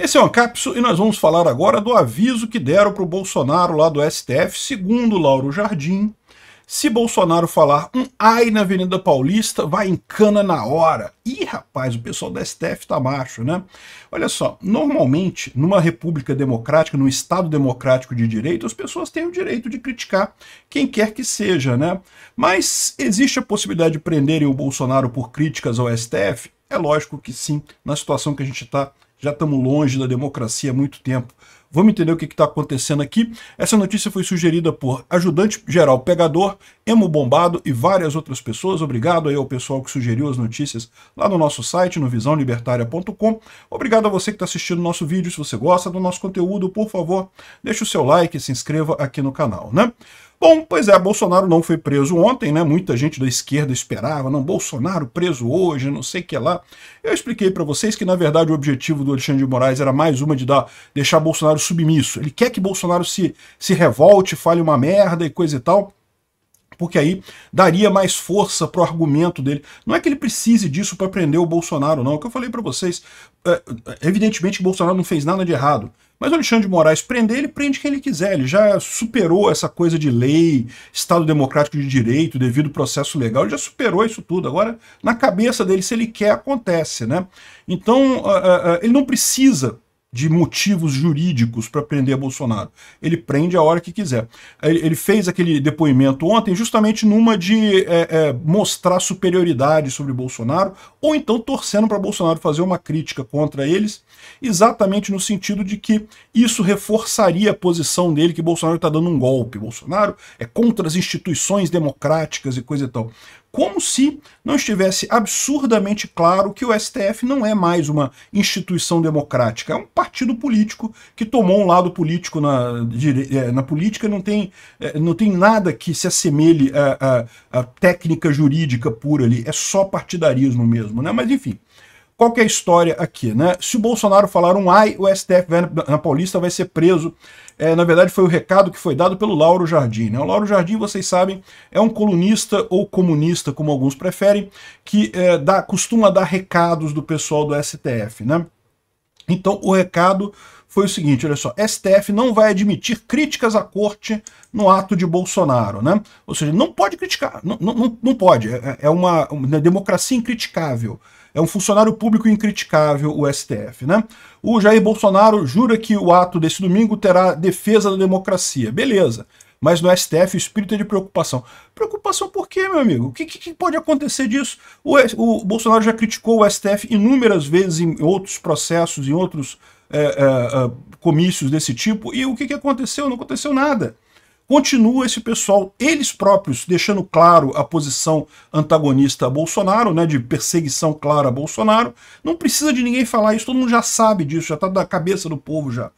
Esse é o Ancapso e nós vamos falar agora do aviso que deram para o Bolsonaro lá do STF, segundo Lauro Jardim. Se Bolsonaro falar um ai na Avenida Paulista, vai em cana na hora. Ih, rapaz, o pessoal do STF tá macho, né? Olha só, normalmente, numa república democrática, num Estado democrático de direito, as pessoas têm o direito de criticar quem quer que seja, né? Mas existe a possibilidade de prenderem o Bolsonaro por críticas ao STF? É lógico que sim, na situação que a gente está já estamos longe da democracia há muito tempo. Vamos entender o que está acontecendo aqui. Essa notícia foi sugerida por ajudante geral pegador, Emo Bombado e várias outras pessoas. Obrigado aí ao pessoal que sugeriu as notícias lá no nosso site, no visãolibertaria.com. Obrigado a você que está assistindo o nosso vídeo. Se você gosta do nosso conteúdo, por favor, deixe o seu like e se inscreva aqui no canal, né? Bom, pois é, Bolsonaro não foi preso ontem, né? Muita gente da esquerda esperava, não, Bolsonaro preso hoje, não sei o que lá. Eu expliquei para vocês que, na verdade, o objetivo do Alexandre de Moraes era mais uma de dar, deixar Bolsonaro Bolsonaro submisso. Ele quer que Bolsonaro se, se revolte, fale uma merda e coisa e tal porque aí daria mais força pro argumento dele. Não é que ele precise disso para prender o Bolsonaro, não. É o que eu falei para vocês, evidentemente é, evidentemente Bolsonaro não fez nada de errado. Mas o Alexandre de Moraes prender, ele prende quem ele quiser. Ele já superou essa coisa de lei, Estado Democrático de Direito, devido processo legal, ele já superou isso tudo. Agora, na cabeça dele, se ele quer, acontece, né? Então, ele não precisa de motivos jurídicos para prender Bolsonaro. Ele prende a hora que quiser. Ele, fez aquele depoimento ontem justamente numa de é, é, mostrar superioridade sobre Bolsonaro, ou então torcendo para Bolsonaro fazer uma crítica contra eles, exatamente no sentido de que isso reforçaria a posição dele que Bolsonaro está dando um golpe. Bolsonaro é contra as instituições democráticas e coisa e tal como se não estivesse absurdamente claro que o STF não é mais uma instituição democrática, é um partido político que tomou um lado político na, é, na política, não tem, é, não tem nada que se assemelhe à técnica jurídica pura ali, é só partidarismo mesmo, né? Mas enfim. Qual que é a história aqui, né? Se o Bolsonaro falar um ai, o STF na Paulista vai ser preso. É, na verdade, foi o recado que foi dado pelo Lauro Jardim. Né? O Lauro Jardim, vocês sabem, é um colunista ou comunista, como alguns preferem, que é, dá, costuma dar recados do pessoal do STF, né? Então, o recado foi o seguinte, olha só, STF não vai admitir críticas à corte no ato de Bolsonaro, né? Ou seja, não pode criticar, não, não, não pode, é, é, uma, uma democracia incriticável. É um funcionário público incriticável, o STF, né? O Jair Bolsonaro jura que o ato desse domingo terá defesa da democracia. Beleza. Mas no STF o espírito é de preocupação. Preocupação por quê, meu amigo? O que, que pode acontecer disso? O, o, Bolsonaro já criticou o STF inúmeras vezes em outros processos, em outros é, é, comícios desse tipo, e o que, que aconteceu? Não aconteceu nada. Continua esse pessoal, eles próprios, deixando claro a posição antagonista a Bolsonaro, né, de perseguição clara a Bolsonaro. Não precisa de ninguém falar isso, todo mundo já sabe disso, já está da cabeça do povo já.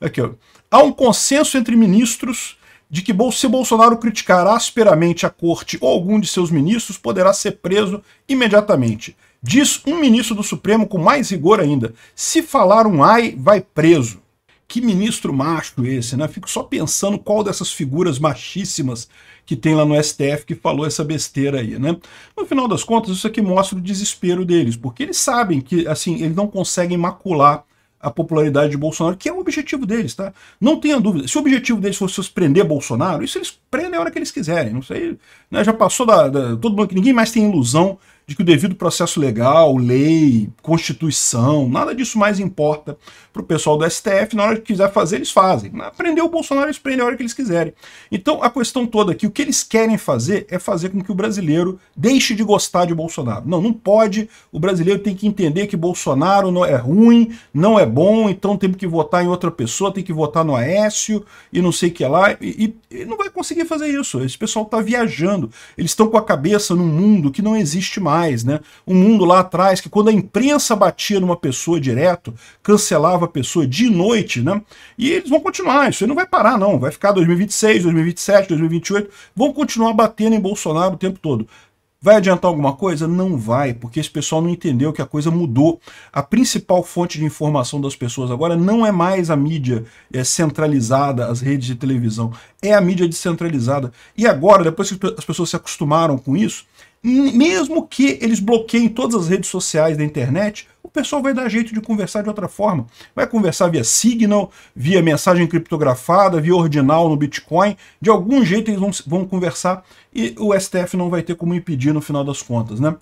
Aqui, ó. Há um consenso entre ministros de que se Bolsonaro criticar asperamente a corte ou algum de seus ministros, poderá ser preso imediatamente. Diz um ministro do Supremo com mais rigor ainda: se falar um ai, vai preso. Que ministro macho esse, né? Fico só pensando qual dessas figuras machíssimas que tem lá no STF que falou essa besteira aí, né? No final das contas, isso aqui mostra o desespero deles, porque eles sabem que, assim, eles não conseguem macular a popularidade de Bolsonaro, que é o objetivo deles, tá? Não tenha dúvida. Se o objetivo deles fosse prender Bolsonaro, isso eles prendem a hora que eles quiserem. Não sei, né? Já passou da, da todo mundo, que ninguém mais tem ilusão de que o devido processo legal, lei, constituição, nada disso mais importa para o pessoal do STF. Na hora que quiser fazer, eles fazem. Aprender o Bolsonaro, eles prendem a hora que eles quiserem. Então, a questão toda aqui, o que eles querem fazer é fazer com que o brasileiro deixe de gostar de Bolsonaro. Não, não pode. O brasileiro tem que entender que Bolsonaro não é ruim, não é bom, então tem que votar em outra pessoa, tem que votar no Aécio e não sei o que lá. E, e, e não vai conseguir fazer isso. Esse pessoal está viajando. Eles estão com a cabeça num mundo que não existe mais mais, né? Um mundo lá atrás que quando a imprensa batia numa pessoa direto, cancelava a pessoa de noite, né? E eles vão continuar, isso aí não vai parar não, vai ficar 2026, 2027, 2028, vão continuar batendo em Bolsonaro o tempo todo. Vai adiantar alguma coisa? Não vai, porque esse pessoal não entendeu que a coisa mudou. A principal fonte de informação das pessoas agora não é mais a mídia é, centralizada, as redes de televisão, é a mídia descentralizada. E agora, depois que as pessoas se acostumaram com isso, mesmo que eles bloqueiem todas as redes sociais da internet, o pessoal vai dar jeito de conversar de outra forma. Vai conversar via Signal, via mensagem criptografada, via ordinal no Bitcoin. De algum jeito eles vão, vão conversar e o STF não vai ter como impedir no final das contas, né?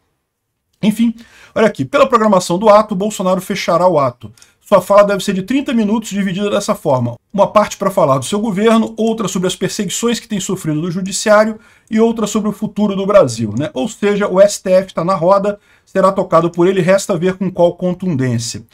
Enfim, olha aqui, pela programação do ato, Bolsonaro fechará o ato. Sua fala deve ser de 30 minutos dividida dessa forma: uma parte para falar do seu governo, outra sobre as perseguições que tem sofrido do judiciário e outra sobre o futuro do Brasil. Né? Ou seja, o STF está na roda, será tocado por ele, resta ver com qual contundência.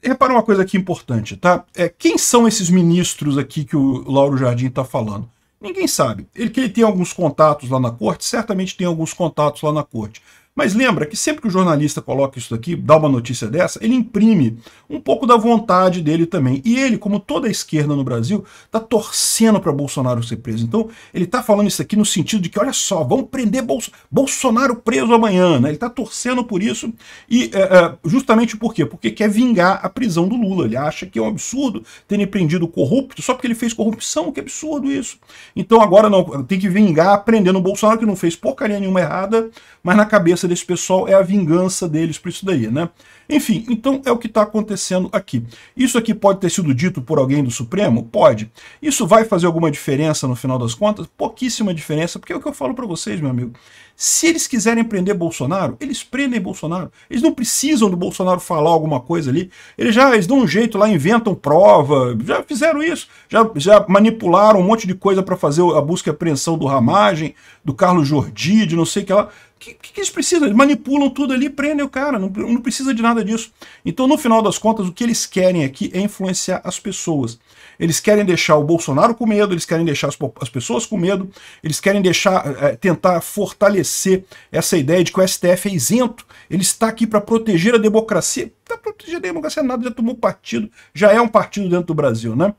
Repara uma coisa aqui importante, tá? É, quem são esses ministros aqui que o Lauro Jardim está falando? Ninguém sabe. Ele que ele tem alguns contatos lá na corte, certamente tem alguns contatos lá na corte. Mas lembra que sempre que o jornalista coloca isso aqui, dá uma notícia dessa, ele imprime um pouco da vontade dele também. E ele, como toda a esquerda no Brasil, está torcendo para Bolsonaro ser preso. Então, ele está falando isso aqui no sentido de que, olha só, vamos prender Bolso Bolsonaro preso amanhã. Né? Ele está torcendo por isso, e é, é, justamente por quê? Porque quer vingar a prisão do Lula. Ele acha que é um absurdo terem prendido corrupto só porque ele fez corrupção, que absurdo isso. Então agora não, tem que vingar prendendo o Bolsonaro, que não fez porcaria nenhuma errada, mas na cabeça desse pessoal é a vingança deles por isso daí, né? Enfim, então é o que está acontecendo aqui. Isso aqui pode ter sido dito por alguém do Supremo? Pode. Isso vai fazer alguma diferença no final das contas? Pouquíssima diferença, porque é o que eu falo para vocês, meu amigo. Se eles quiserem prender Bolsonaro, eles prendem Bolsonaro. Eles não precisam do Bolsonaro falar alguma coisa ali. Eles já eles dão um jeito lá, inventam prova, já fizeram isso, já, já manipularam um monte de coisa para fazer a busca e apreensão do Ramagem, do Carlos Jordi, de não sei o que lá. O que, que, eles precisam? Eles manipulam tudo ali, prendem o cara, não, não precisa de nada disso. Então, no final das contas, o que eles querem aqui é influenciar as pessoas. Eles querem deixar o Bolsonaro com medo, eles querem deixar as, as pessoas com medo, eles querem deixar, é, tentar fortalecer essa ideia de que o STF é isento, ele está aqui para proteger a democracia. Está protegendo a democracia nada, já tomou partido, já é um partido dentro do Brasil, né?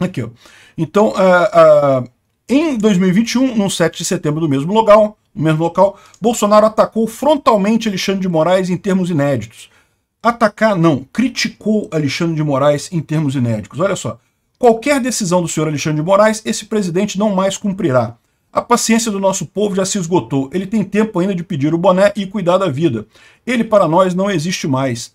Aqui, ó. Então, uh, uh, em 2021, no 7 de setembro do mesmo local, no mesmo local, Bolsonaro atacou frontalmente Alexandre de Moraes em termos inéditos. Atacar, não, criticou Alexandre de Moraes em termos inéditos. Olha só, qualquer decisão do senhor Alexandre de Moraes, esse presidente não mais cumprirá. A paciência do nosso povo já se esgotou. Ele tem tempo ainda de pedir o boné e cuidar da vida. Ele para nós não existe mais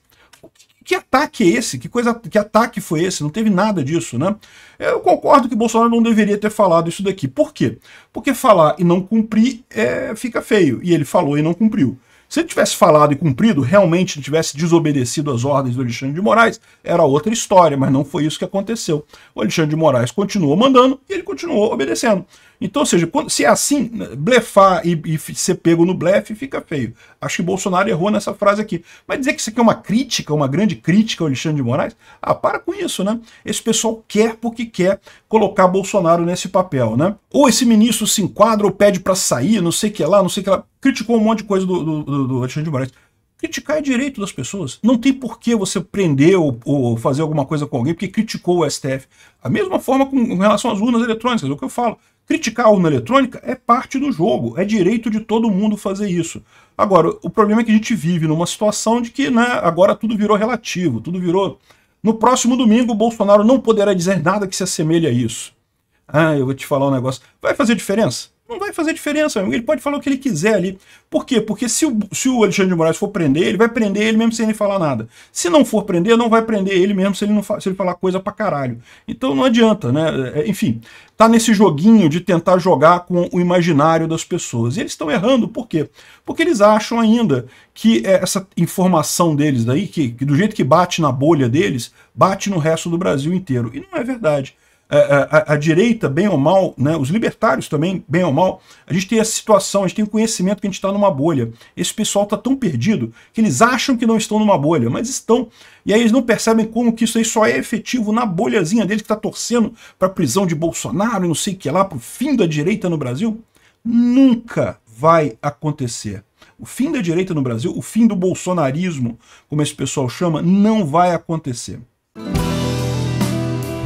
que ataque é esse? Que coisa, que ataque foi esse? Não teve nada disso, né? Eu concordo que Bolsonaro não deveria ter falado isso daqui. Por quê? Porque falar e não cumprir é, fica feio. E ele falou e não cumpriu. Se ele tivesse falado e cumprido, realmente tivesse desobedecido às ordens do Alexandre de Moraes, era outra história, mas não foi isso que aconteceu. O Alexandre de Moraes continuou mandando e ele continuou obedecendo. Então, ou seja, se é assim, blefar e, e ser pego no blefe fica feio. Acho que Bolsonaro errou nessa frase aqui. Mas dizer que isso aqui é uma crítica, uma grande crítica ao Alexandre de Moraes, ah, para com isso, né? Esse pessoal quer porque quer colocar Bolsonaro nesse papel, né? Ou esse ministro se enquadra ou pede para sair, não sei o que lá, não sei o que lá criticou um monte de coisa do, do, do, Alexandre de Moraes. Criticar é direito das pessoas. Não tem por que você prender ou, ou, fazer alguma coisa com alguém porque criticou o STF. A mesma forma com, com relação às urnas eletrônicas, é o que eu falo. Criticar a urna eletrônica é parte do jogo, é direito de todo mundo fazer isso. Agora, o problema é que a gente vive numa situação de que né, agora tudo virou relativo, tudo virou. No próximo domingo, o Bolsonaro não poderá dizer nada que se assemelhe a isso. Ah, eu vou te falar um negócio. Vai fazer diferença? Não vai fazer diferença, ele pode falar o que ele quiser ali. Por quê? Porque se o, se o Alexandre de Moraes for prender, ele vai prender ele mesmo sem ele falar nada. Se não for prender, não vai prender ele mesmo se ele, não se ele falar coisa pra caralho. Então não adianta, né? É, enfim, tá nesse joguinho de tentar jogar com o imaginário das pessoas. E eles estão errando, por quê? Porque eles acham ainda que é essa informação deles daí, que, que do jeito que bate na bolha deles, bate no resto do Brasil inteiro. E não é verdade a, a, a, direita, bem ou mal, né, os libertários também, bem ou mal, a gente tem essa situação, a gente tem o conhecimento que a gente está numa bolha. Esse pessoal está tão perdido que eles acham que não estão numa bolha, mas estão. E aí eles não percebem como que isso aí só é efetivo na bolhazinha deles que está torcendo para a prisão de Bolsonaro e não sei o que lá, para o fim da direita no Brasil. Nunca vai acontecer. O fim da direita no Brasil, o fim do bolsonarismo, como esse pessoal chama, não vai acontecer.